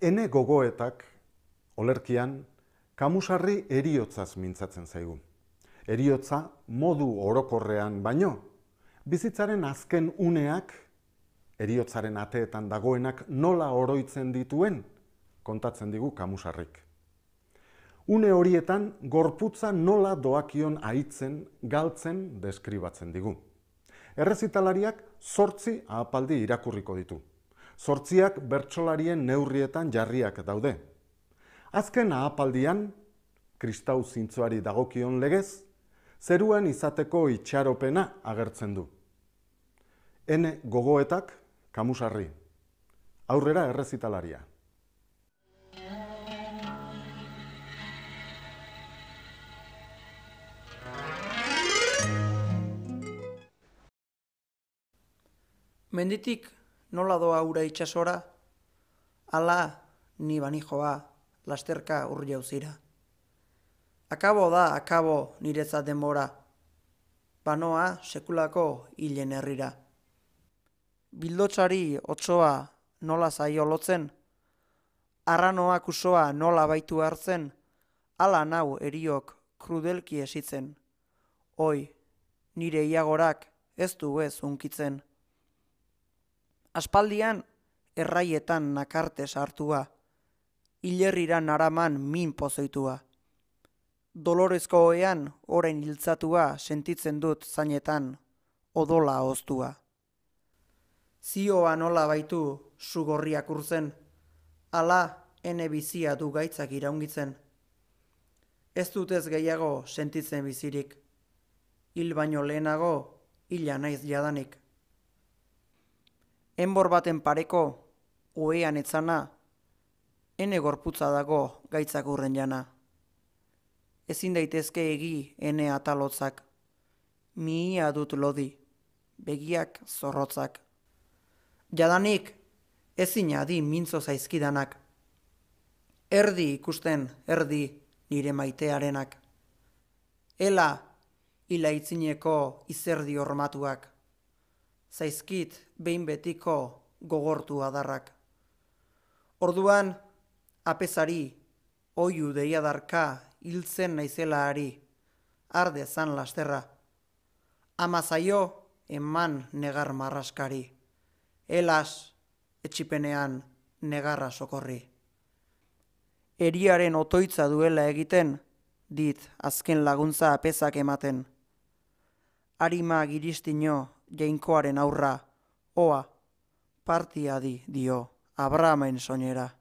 ene gogoetak, olerkian, kamusarri eriotzaz mintzatzen zaigu. Eriotza modu orokorrean baino, bizitzaren azken uneak, eriotzaren ateetan dagoenak nola oroitzen dituen, kontatzen digu kamusarrik. Une horietan, gorputza nola doakion aitzen, galtzen, deskribatzen digu. Errezitalariak sortzi ahapaldi irakurriko ditu, sortziak bertsolarien neurrietan jarriak daude. Azken ahapaldian, kristau zintzoari dagokion legez, zeruan izateko itxaropena agertzen du. N gogoetak kamusarri. Aurrera errezitalaria. Menditik nola doa ura itxasora? Ala, ni banijoa, lasterka urri Akabo da, akabo, niretza denbora. Banoa, sekulako hilen herrira. Bildotsari otsoa nola zaio olotzen. Arranoa kusoa nola baitu hartzen? Ala nau eriok krudelki esitzen. Oi, nire iagorak ez du ez unkitzen aspaldian erraietan nakarte sartua, hilerrira naraman min pozoitua. Dolorezko hoean orain hiltzatua sentitzen dut zainetan odola hoztua. Zioa nola baitu sugorriak urzen, ala ene bizia du gaitzak iraungitzen. Ez dut ez gehiago sentitzen bizirik, hil baino lehenago hila naiz jadanik enbor baten pareko uean etzana, ene gorputza dago gaitzak urren jana. Ezin daitezke egi ene atalotzak, miia dut lodi, begiak zorrotzak. Jadanik, ezin adi mintzo zaizkidanak, erdi ikusten erdi nire maitearenak. Ela, ilaitzineko izerdi ormatuak zaizkit behin betiko gogortu adarrak. Orduan, apesari, oiu deiadarka hiltzen naizela ari, arde zan lasterra. Ama zaio, eman negar marraskari. Elas, etxipenean, negarra sokorri. Eriaren otoitza duela egiten, dit azken laguntza apesak ematen. Arima giristino geinkoaren aurra, oa, partia di, dio, Abrahamen soñera.